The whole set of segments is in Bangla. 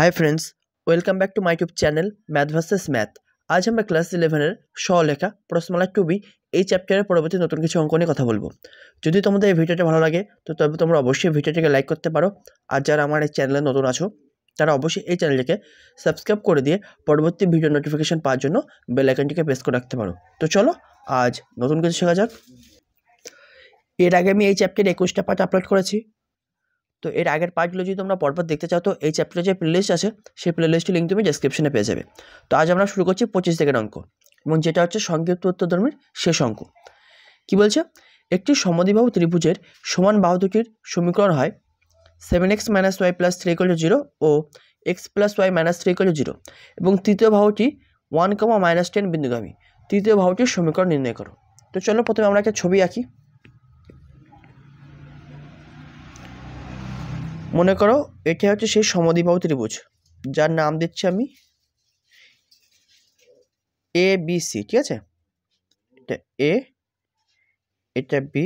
high friends welcome back to my channel math versus math আজ আমরা ক্লাস ইলেভেনের স্বলেখা প্রশ্নমালা টু বি এই চ্যাপ্টারের পরবর্তী নতুন কিছু অঙ্ক নিয়ে কথা বলবো যদি তোমাদের এই ভিডিওটা ভালো লাগে তো তবে তোমরা অবশ্যই ভিডিওটিকে লাইক করতে পারো আর যারা আমার এই চ্যানেলে নতুন আছো তারা অবশ্যই এই চ্যানেলটিকে সাবস্ক্রাইব করে দিয়ে পরবর্তী ভিডিও নোটিফিকেশান পাওয়ার জন্য বেলাইকনটিকে প্রেস করে রাখতে পারো তো চলো আজ নতুন কিছু শেখা যাক এর আগে আমি এই চ্যাপ্টারে একুশটা পার্ট আপলোড করেছি তো এর আগের পার্টগুলো যদি তোমরা পরপর দেখতে চাও তো এই চ্যাপ্টারে যে প্লেলিস্ট আছে সেই প্লেলিস্টের লিঙ্ক তুমি ডেসক্রিপশনে পেয়ে যাবে তো আজ আমরা শুরু করছি পঁচিশ থেকে অঙ্ক এবং যেটা হচ্ছে সংক্ষিপ্ত উত্তর ধর্মের শেষ অঙ্ক কি বলছে একটি সমদিবাহু ত্রিভুজের সমান বাহু দুটির সমীকরণ হয় seven X minus Y plus three equal zero ও X plus Y minus three equal zero এবং তৃতীয় বাহুটি ওয়ান কমা মাইনাস টেন বিন্দুগামী তৃতীয় বাহুটির সমীকরণ নির্ণয় করো তো চলো প্রথমে আমরা একটা ছবি আঁকি মনে করো এটা হচ্ছে সেই সমদ্বিবাহু ত্রিভুজ যার নাম দিচ্ছি আমি এ বি সি ঠিক আছে এটা এ এটা বি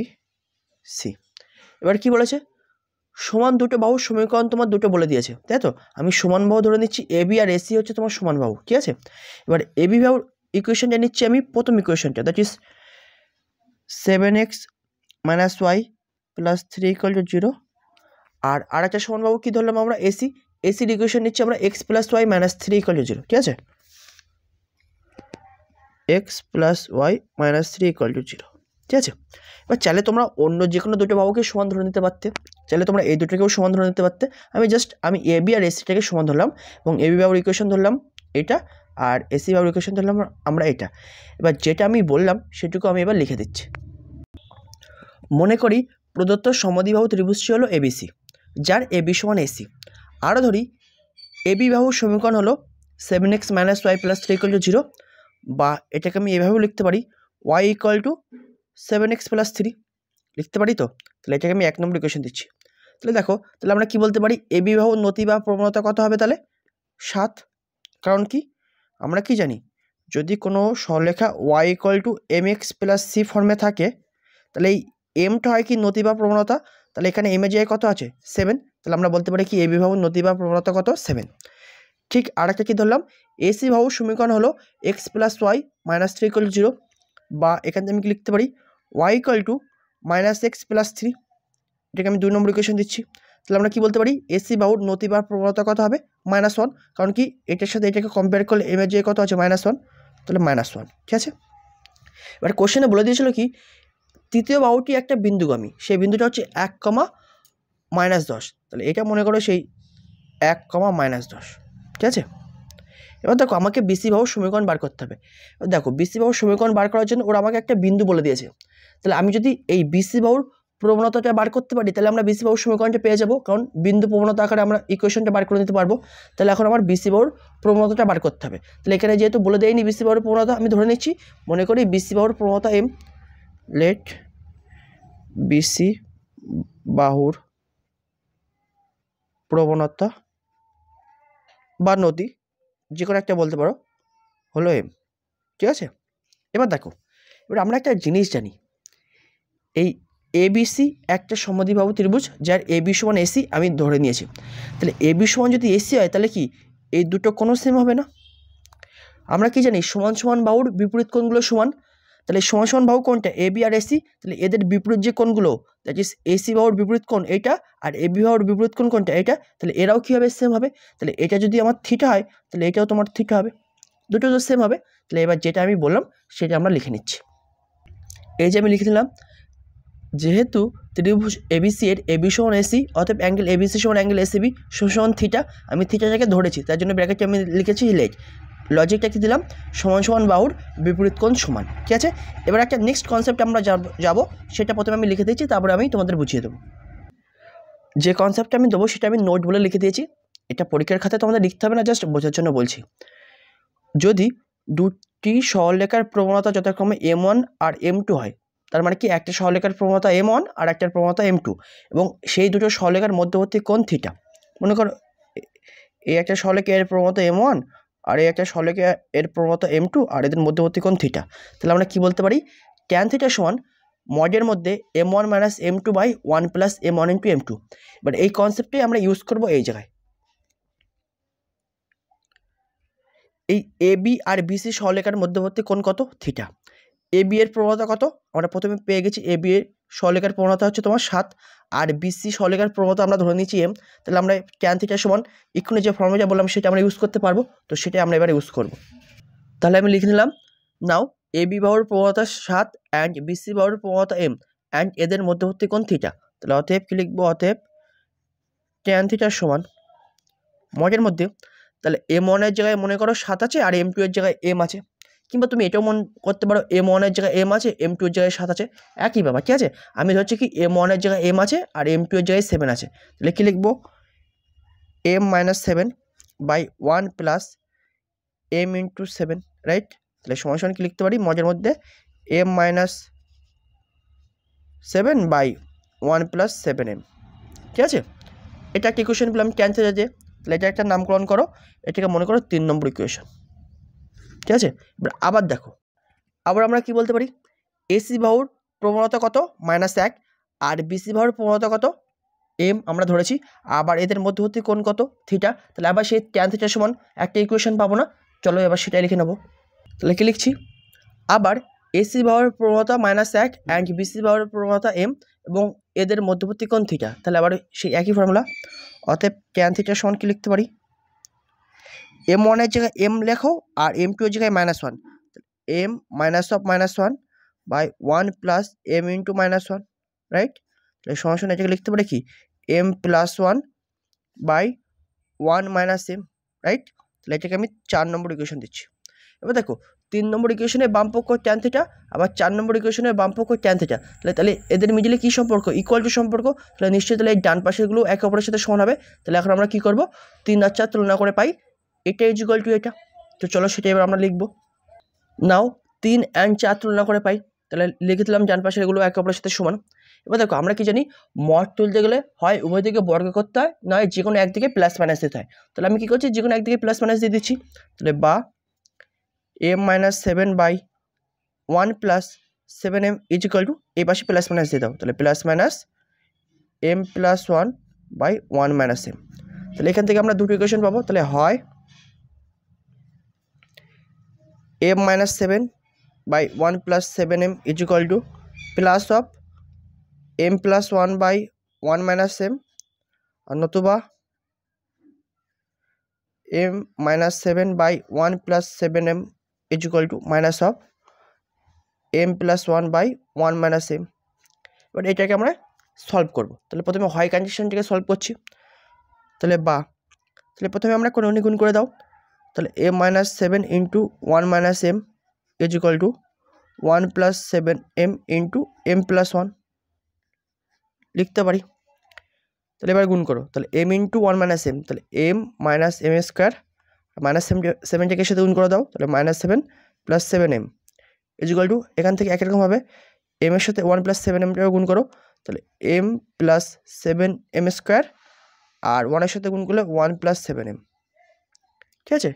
সি এবার কি বলেছে সমান দুটো বাহু সমীকরণ তোমার দুটো বলে দিয়েছে তাই তো আমি সমান বাহু ধরে নিচ্ছি A B R A C হচ্ছে তোমার সমান বাহু ঠিক আছে এবার এ বি বাহুর ইকুয়েশনটা নিচ্ছি আমি প্রথম ইকুয়েশনটা that is seven X minus Y plus three equal to zero আর আর একটা সমানবাবু কী ধরলাম আমরা এসি এসির ইকুয়েশন নিচ্ছি আমরা X plus Y minus three equal to zero ঠিক আছে X plus Y minus three equal to zero ঠিক আছে এবার চাইলে তোমরা অন্য যে কোনো দুটো বাবুকে সমান ধরে নিতে পারতে চাইলে তোমরা এই দুটোকেও সমান ধরে নিতে পারতে আমি জাস্ট আমি এ বি আর এসিটাকে সমান ধরলাম এবং এবি বাবুর ইকুয়েশন ধরলাম এটা আর এসি বাবুর ইকুয়েশন ধরলাম আমরা এটা এবার যেটা আমি বললাম সেটুকু আমি এবার লিখে দিচ্ছি মনে করি প্রদত্ত সমদিবাহু ত্রিভুজটি হলো এবিসি যার এবি সমান এসি আরও ধরি এবি বাহু সমীকরণ হলো seven X minus Y plus three equal to zero বা এটাকে আমি এভাবেও লিখতে পারি Y equal to seven X plus three লিখতে পারি তো তাহলে এটাকে আমি এক নম্বর ইকুয়েশন দিচ্ছি তাহলে দেখো তাহলে আমরা কি বলতে পারি এবি বাহু নতি বা প্রবণতা কত হবে তাহলে সাত কারণ কি আমরা কি জানি যদি কোনো সরলেখা Y equal to M X plus C ফর্মে থাকে তাহলে এই এমটা হয় কি নতি বা প্রবণতা তাহলে এখানে এম এজিআই কত আছে সেভেন তাহলে আমরা বলতে পারি কি এ বিভাবন নদী বা প্রবণতা কত সেভেন ঠিক আরেকটা কী ধরলাম এসি ভাবু সমীকরণ হলো X plus Y minus three equal zero বা এখান থেকে আমি কি লিখতে পারি Y equal to minus X plus three এটাকে আমি দুই নম্বর ইকুয়েশন দিচ্ছি তাহলে আমরা কি বলতে পারি এসি বাহুর নতি বা প্রবণতা কত হবে মাইনাস ওয়ান কারণ কি এটার সাথে এটাকে কম্পেয়ার করলে এমএজি কত আছে মাইনাস ওয়ান তাহলে মাইনাস ওয়ান ঠিক আছে এবার কোশ্চেনে বলে দিয়েছিল কি তৃতীয় বাহুটি একটা বিন্দুগামী সেই বিন্দুটা হচ্ছে এক কমা মাইনাস দশ তাহলে এটা মনে করো সেই এক কমা মাইনাস দশ ঠিক আছে এবার দেখো আমাকে বিসি বাহুর সমীকরণ বার করতে হবে দেখো বিসি বাহুর সমীকরণ বার করার জন্য ওরা আমাকে একটা বিন্দু বলে দিয়েছে তাহলে আমি যদি এই বিসি বাহুর প্রবণতাটা বার করতে পারি তাহলে আমরা বিসি বাহুর সমীকরণটা পেয়ে যাবো কারণ বিন্দু প্রবণতা আকারে আমরা ইকুয়েশনটা বার করে নিতে পারবো তাহলে এখন আমার বিসি বাহুর প্রবণতাটা বার করতে হবে তাহলে এখানে যেহেতু বলে দেয়নি বিসি বাহুর প্রবণতা আমি ধরে নিচ্ছি মনে করি বিসি বাহুর প্রবণতা এম লেট বিসি বাহুর প্রবণতা বা নদী যে কোনো একটা বলতে পারো হলো এম ঠিক আছে এবার দেখো এবার আমরা একটা জিনিস জানি এই এবিসি একটা বাবু ত্রিভুজ যার এবি সমান এসি আমি ধরে নিয়েছি তাহলে এবি সমান যদি এসি হয় তাহলে কি এই দুটো কোনো সেম হবে না আমরা কি জানি সমান সমান বাউর বিপরীত কোণগুলো সমান তাহলে সমান বাহু কোনটা এ বি আর এসি তাহলে এদের বিপরীত যে কোনগুলো দ্যাট ইস এসি বাহুর বিপরীত কোন এটা আর এবি বাহুর বিপরীত কোন কোনটা এটা তাহলে এরাও কী হবে সেম হবে তাহলে এটা যদি আমার থিটা হয় তাহলে এটাও তোমার থিটা হবে দুটো তো সেম হবে তাহলে এবার যেটা আমি বললাম সেটা আমরা লিখে নিচ্ছি এই যে আমি লিখে দিলাম যেহেতু ত্রিভুজ এবিসি এর এবি সমান এসি অর্থাৎ অ্যাঙ্গেল এবিসি সমান অ্যাঙ্গেল এসিবি সমান থিটা আমি থিটাটাকে ধরেছি তার জন্য ব্র্যাকেটে আমি লিখেছি লেট লজিকটা কী দিলাম সমান সমান বাহুর বিপরীত কোণ সমান ঠিক আছে এবার একটা নেক্সট কনসেপ্ট আমরা যাব সেটা প্রথমে আমি লিখে দিয়েছি তারপরে আমি তোমাদের বুঝিয়ে দেবো যে কনসেপ্টটা আমি দেবো সেটা আমি নোট বলে লিখে দিয়েছি এটা পরীক্ষার খাতে তোমাদের লিখতে হবে না জাস্ট বোঝার জন্য বলছি যদি দুটি সরলরেখার প্রবণতা যথাক্রমে এম ওয়ান আর এম টু হয় তার মানে কি একটা সরলরেখার প্রবণতা এম ওয়ান আর একটার প্রবণতা এম টু এবং সেই দুটো সরলরেখার মধ্যবর্তী কোণ থিটা মনে করো এই একটা সরলরেখা এর প্রবণতা এম ওয়ান আর এই একটা সলেকে এর প্রবণতা এম টু আর এদের মধ্যবর্তী কোণ থিটা তাহলে আমরা কি বলতে পারি ট্যান থিটা সমান মডের মধ্যে M one minus M two by one plus M one into M two but এই কনসেপ্টটাই আমরা ইউজ করব এই জায়গায় এই এ বি আর বিসি সরলেখার মধ্যবর্তী কোণ কত থিটা এ বি এর প্রবণতা কত আমরা প্রথমে পেয়ে গেছি এ বি এর সরলেখার প্রবণতা হচ্ছে তোমার সাত আর বিসি সলেগার প্রবণতা আমরা ধরে নিচ্ছি এম তাহলে আমরা ক্যান থেকে সমান এক্ষুনি যে ফর্মুলা বললাম সেটা আমরা ইউজ করতে পারবো তো সেটাই আমরা এবার ইউজ করব তাহলে আমি লিখে নিলাম নাও এ বি বাহুর প্রবণতা সাত অ্যান্ড বিসি বাহুর প্রবণতা এম অ্যান্ড এদের মধ্যবর্তী কোন থিটা তাহলে অতএব কী লিখবো অতএব ট্যান থিটার সমান মজের মধ্যে তাহলে এম ওয়ানের জায়গায় মনে করো সাত আছে আর এম টু এর জায়গায় এম আছে কিংবা তুমি এটাও মন করতে পারো এম ওয়ানের জায়গায় এম আছে এম এর জায়গায় সাত আছে একই ব্যাপার ঠিক আছে আমি ধরছি কি এম ওয়ানের জায়গায় এম আছে আর এম টু এর জায়গায় সেভেন আছে তাহলে কী লিখবো M minus seven by one plus M into seven right তাহলে সময় সময় কি লিখতে পারি মজার মধ্যে M minus seven by one plus seven M ঠিক আছে এটা একটা ইকুয়েশন পেলাম ক্যান্সেল আছে তাহলে এটা একটা নামকরণ করো এটাকে মনে করো তিন নম্বর ইকুয়েশন ঠিক আছে এবার আবার দেখো আবার আমরা কি বলতে পারি এসি বাহুর প্রবণতা কত মাইনাস এক আর বিসি বাহুর প্রবণতা কত এম আমরা ধরেছি আবার এদের মধ্যবর্তী কোন কত থিটা তাহলে আবার সেই ট্যান থিটার সমান একটা ইকুয়েশন পাবো না চলো এবার সেটাই লিখে নেবো তাহলে কি লিখছি আবার এসি বাহুর প্রবণতা মাইনাস এক অ্যান্ড বিসি বাহুর প্রবণতা এম এবং এদের মধ্যবর্তী কোন থিটা তাহলে আবার সেই একই ফর্মুলা অতএব ট্যান থিটার সমান কি লিখতে পারি এম ওয়ানের জায়গায় এম লেখো আর এম টু এর জায়গায় minus one M minus of minus one by one plus M into minus one right তাহলে সমাসন এটাকে লিখতে পারে কি M plus one by one minus M right তাহলে এটাকে আমি চার নম্বর ইকুয়েশন দিচ্ছি এবার দেখো তিন নম্বর ইকুয়েশনে বামপক্ষ ট্যান থেটা আবার চার নম্বর ইকুয়েশনে বামপক্ষ ট্যান থেটা তাহলে তাহলে এদের মিডিলে কী সম্পর্ক ইকুয়াল টু সম্পর্ক তাহলে নিশ্চয়ই তাহলে এই ডান পাশেরগুলো একে অপরের সাথে সমান হবে তাহলে এখন আমরা কী করবো তিন আর চার তুলনা করে পাই এটা ইজিকাল টু এটা তো চলো সেটা এবার আমরা লিখবো নাও তিন অ্যান্ড চার তুলনা করে পাই তাহলে লিখে দিলাম যানপাশের পাশে এগুলো একে অপরের সাথে সমান এবার দেখো আমরা কি জানি মট তুলতে গেলে হয় উভয় দিকে বর্গ করতে হয় নয় যে কোনো একদিকে প্লাস মাইনাস দিতে হয় তাহলে আমি কী করছি যে কোনো একদিকে প্লাস মাইনাস দিয়ে দিচ্ছি তাহলে বা M minus seven by one plus seven M is equal to এই পাশে প্লাস মাইনাস দিয়ে দাও তাহলে plus minus M plus one by one minus M তাহলে এখান থেকে আমরা দুটো ইকুয়েশন পাবো তাহলে হয় m - 7 / 1 + 7m =+ of m + 1 / 1 - m অথবা m - 7 / 1 + 7m =- of m + 1 / 1 - m but এটা কে আমরা সলভ করব তাহলে প্রথমে y কনজিশনটিকে সলভ করছি তাহলে বা তাহলে প্রথমে আমরা কোন গুণ করে দাও তাহলে A minus seven into one minus M is equal to one plus seven M into M plus one লিখতে পারি তাহলে এবার গুণ করো তাহলে M into one minus M তাহলে M minus M square minus seven সেভেনটাকে সাথে গুণ করে দাও তাহলে minus seven plus seven M equal to এখান থেকে একই হবে এম এর সাথে ওয়ান প্লাস সেভেন এমটাকে গুণ করো তাহলে M plus seven M square আর ওয়ানের সাথে গুণ করলে ওয়ান প্লাস সেভেন এম ঠিক আছে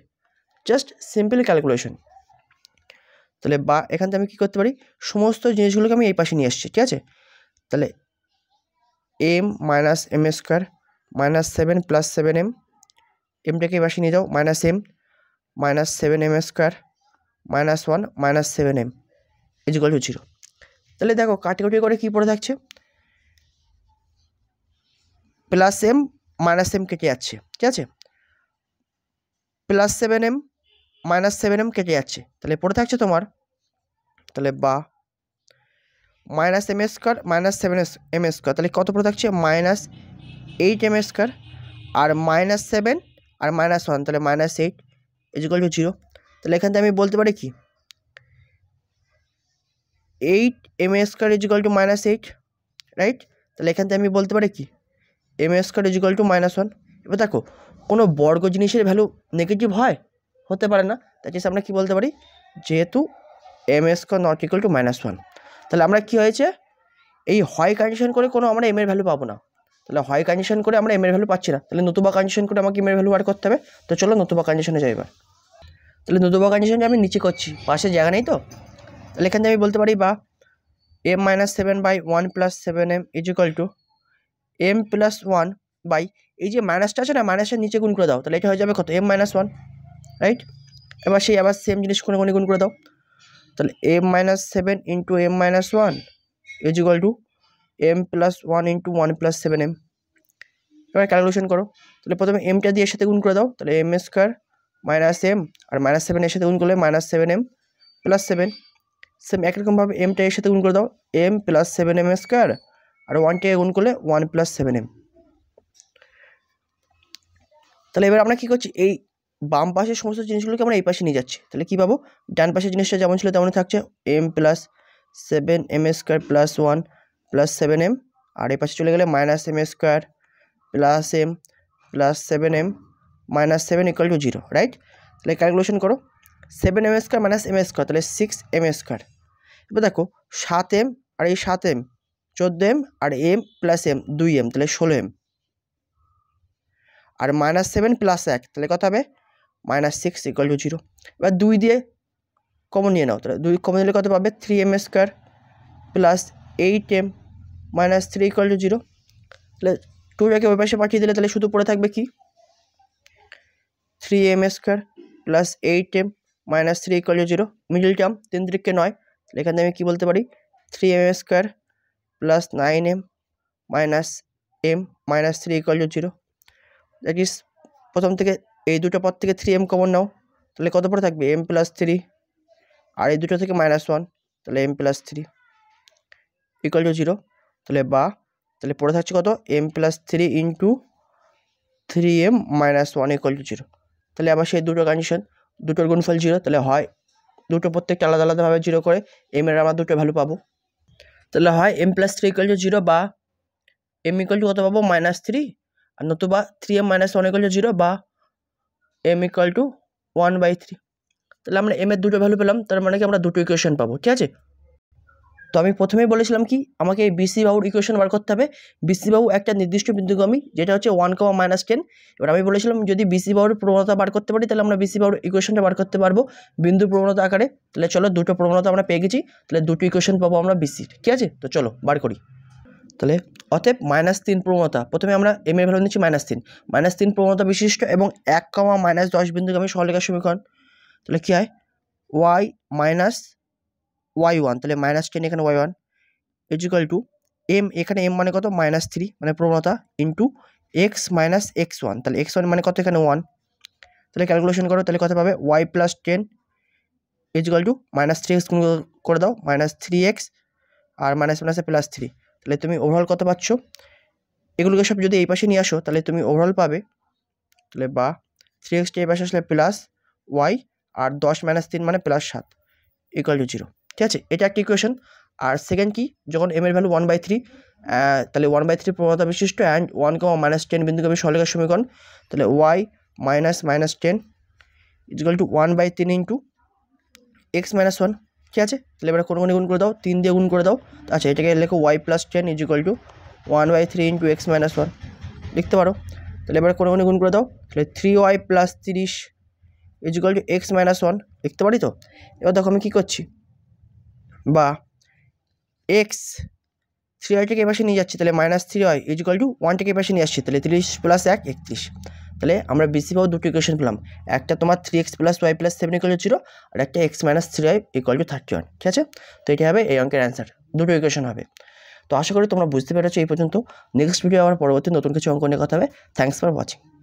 জাস্ট সিম্পল ক্যালকুলেশন তাহলে বা এখান থেকে আমি কী করতে পারি সমস্ত জিনিসগুলোকে আমি এই পাশে নিয়ে এসেছি ঠিক আছে তাহলে M minus M square minus seven plus seven M এমটাকে এই পাশে নিয়ে যাও minus M minus seven M square minus one minus seven M is equal to zero তাহলে দেখো কাটাকুটি করে কী পড়ে থাকছে প্লাস এম মাইনাস এম কেটে যাচ্ছে ঠিক আছে প্লাস সেভেন এম -7m² আছে তাহলে পড়ে থাকছে তোমার তাহলে b -ms² -7ms² তাহলে কত পড়ে থাকছে - 8m² আর -7 আর -1 তাহলে -8 = 0 তাহলে এখানতে আমি বলতে পারি কি 8m² = -8 রাইট তাহলে এখানতে আমি বলতে পারি কি m² = -1 এবারে দেখো কোনো বর্গ জিনিসের ভ্যালু নেগেটিভ হয় হতে পারে না তাই যে আমরা কি বলতে পারি যেহেতু M S square not equal to minus one তাহলে আমরা কি হয়েছে এই হয় কন্ডিশন করে কোনো আমরা এম এর ভ্যালু পাবো না তাহলে হয় কন্ডিশন করে আমরা এম এর ভ্যালু পাচ্ছি না তাহলে নতুবা কন্ডিশন করে আমাকে এম এর ভ্যালু বার করতে হবে তো চলো নতুবা কন্ডিশনে যাই এবার তাহলে নতুবা কন্ডিশন আমি নিচে করছি পাশে জায়গা নেই তো তাহলে এখান থেকে আমি বলতে পারি বা M minus seven by one plus seven M is equal to M plus one by এই যে মাইনাসটা আছে না মাইনাসের নিচে গুণ করে দাও তাহলে এটা হয়ে যাবে কত এম মাইনাস ওয়ান রাইট এবার সেই আবার সেম জিনিস কোনো কোনো গুণ করে দাও তাহলে M minus seven into M minus one is equal to M plus one into one plus seven M এবার ক্যালকুলেশন করো তাহলে প্রথমে এমটা দিয়ে এর সাথে গুণ করে দাও তাহলে এম স্কোয়ার মাইনাস এম আর মাইনাস সেভেন এর সাথে গুণ করলে minus seven M plus seven same একরকমভাবে এমটা এর সাথে গুণ করে দাও M plus seven M square আর ওয়ানটাকে গুণ করলে ওয়ান প্লাস সেভেন এম তাহলে এবার আমরা কী করছি এই বাম পাশের সমস্ত জিনিসগুলোকে আমরা এই পাশে নিয়ে যাচ্ছি তাহলে কী পাবো ডান পাশের জিনিসটা যেমন ছিল তেমনই থাকছে M plus seven M square plus one plus seven M আর এই পাশে চলে গেলে minus M square plus M plus seven M minus seven equal to zero right তাহলে ক্যালকুলেশন করো seven M square minus M square তাহলে সিক্স এম স্কোয়ার এবার দেখো সাত এম আর এই সাত এম চোদ্দো এম আর এম প্লাস এম দুই এম তাহলে ষোলো এম আর মাইনাস সেভেন প্লাস এক তাহলে কথা হবে minus six equal to zero এবার দুই দিয়ে কমন নিয়ে নাও তাহলে দুই কমন নিলে কত পাবে three M square plus eight M minus three equal to zero তাহলে টুটাকে ওই পাশে পাঠিয়ে দিলে তাহলে শুধু পড়ে থাকবে কি three M square plus eight M minus three equal to zero middle term তিন দিককে নয় এখান থেকে আমি কী বলতে পারি three M square plus nine M minus M minus three equal to zero that is প্রথম থেকে এই দুটো পর থেকে থ্রি এম কমন নাও তাহলে কত পরে থাকবে এম প্লাস থ্রি আর এই দুটো থেকে মাইনাস ওয়ান তাহলে M plus three equal to zero তাহলে বা তাহলে পড়ে থাকছে কত M plus three into three M minus one equal to zero তাহলে আবার সেই দুটো কন্ডিশন দুটোর গুণফল জিরো তাহলে হয় দুটো প্রত্যেকটা আলাদা আলাদাভাবে জিরো করে এম এর আমার দুটো ভ্যালু পাবো তাহলে হয় M plus three equal to zero বা এম ইকুয়াল টু কত পাবো মাইনাস থ্রি আর নতুবা three M minus one equal to zero বা M equal to one by three তাহলে আমরা এম এর দুটো ভ্যালু পেলাম তার মানে কি আমরা দুটো ইকুয়েশন পাবো ঠিক আছে তো আমি প্রথমেই বলেছিলাম কি আমাকে এই বিসি বাবুর ইকুয়েশন বার করতে হবে বিসি বাবু একটা নির্দিষ্ট বিন্দুগমী যেটা হচ্ছে ওয়ান কমা মাইনাস টেন এবার আমি বলেছিলাম যদি বিসি বাবুর প্রবণতা বার করতে পারি তাহলে আমরা বিসি বাবুর ইকুয়েশনটা বার করতে পারবো বিন্দু প্রবণতা আকারে তাহলে চলো দুটো প্রবণতা আমরা পেয়ে গেছি তাহলে দুটো ইকুয়েশন পাবো আমরা বিসির ঠিক আছে তো চলো বার করি তাহলে অতএব মাইনাস তিন প্রবণতা প্রথমে আমরা এম এর ভ্যালু নিচ্ছি মাইনাস তিন মাইনাস তিন প্রবণতা বিশিষ্ট এবং এক কমা মাইনাস দশ আমি সরলেখার সমীকরণ তাহলে কী হয় ওয়াই মাইনাস ওয়াই ওয়ান তাহলে মাইনাস টেন এখানে Y one is equal to M এখানে এম মানে কত মাইনাস থ্রি মানে প্রবণতা into X minus X one তাহলে এক্স ওয়ান মানে কত এখানে ওয়ান তাহলে ক্যালকুলেশন করো তাহলে কত পাবে Y plus ten is equal to minus three X করে দাও মাইনাস থ্রি এক্স আর মাইনাস মাইনাসে প্লাস থ্রি তাহলে তুমি ওভারঅল কত পাচ্ছ এগুলোকে সব যদি এই পাশে নিয়ে আসো তাহলে তুমি ওভারঅল পাবে তাহলে বা থ্রি এক্সটি এই পাশে আসলে প্লাস ওয়াই আর দশ মাইনাস তিন মানে প্লাস সাত ইকুয়াল টু জিরো ঠিক আছে এটা একটা ইকুয়েশন আর সেকেন্ড কি যখন এম এর ভ্যালু ওয়ান বাই থ্রি তাহলে ওয়ান বাই থ্রি প্রবণতা বিশিষ্ট and one comma minus ten বিন্দু কবি সরলেখার সমীকরণ তাহলে Y minus minus ten is equal to one by তিন ইন্টু এক্স মাইনাস ওয়ান ঠিক আছে তাহলে এবার কোনো কোনো গুণ করে দাও তিন দিয়ে গুণ করে দাও আচ্ছা এটাকে লেখো Y plus ten is equal to one by three into X minus one লিখতে পারো তাহলে এবার কোনো কোনো গুণ করে দাও তাহলে থ্রি ওয়াই প্লাস তিরিশ is equal to X minus one লিখতে পারি তো এবার দেখো আমি কী করছি বা এক্স থ্রি আইটাকে পাশে নিয়ে যাচ্ছি তাহলে মাইনাস থ্রি হয় ইজিকাল টু ওয়ানটাকে পাশে নিয়ে আসছি তাহলে তিরিশ প্লাস এক একত্রিশ তাহলে আমরা বিসি পাবো দুটো ইকুয়েশন পেলাম একটা তোমার three x plus y plus seven equal to zero আর একটা x minus three y equal to thirty one ঠিক আছে তো এটি হবে এই অঙ্কের অ্যান্সার দুটো ইকুয়েশন হবে তো আশা করি তোমরা বুঝতে পেরেছো এই পর্যন্ত নেক্সট ভিডিও আবার পরবর্তী নতুন কিছু অঙ্ক নিয়ে কথা হবে থ্যাংকস ফর ওয়াচিং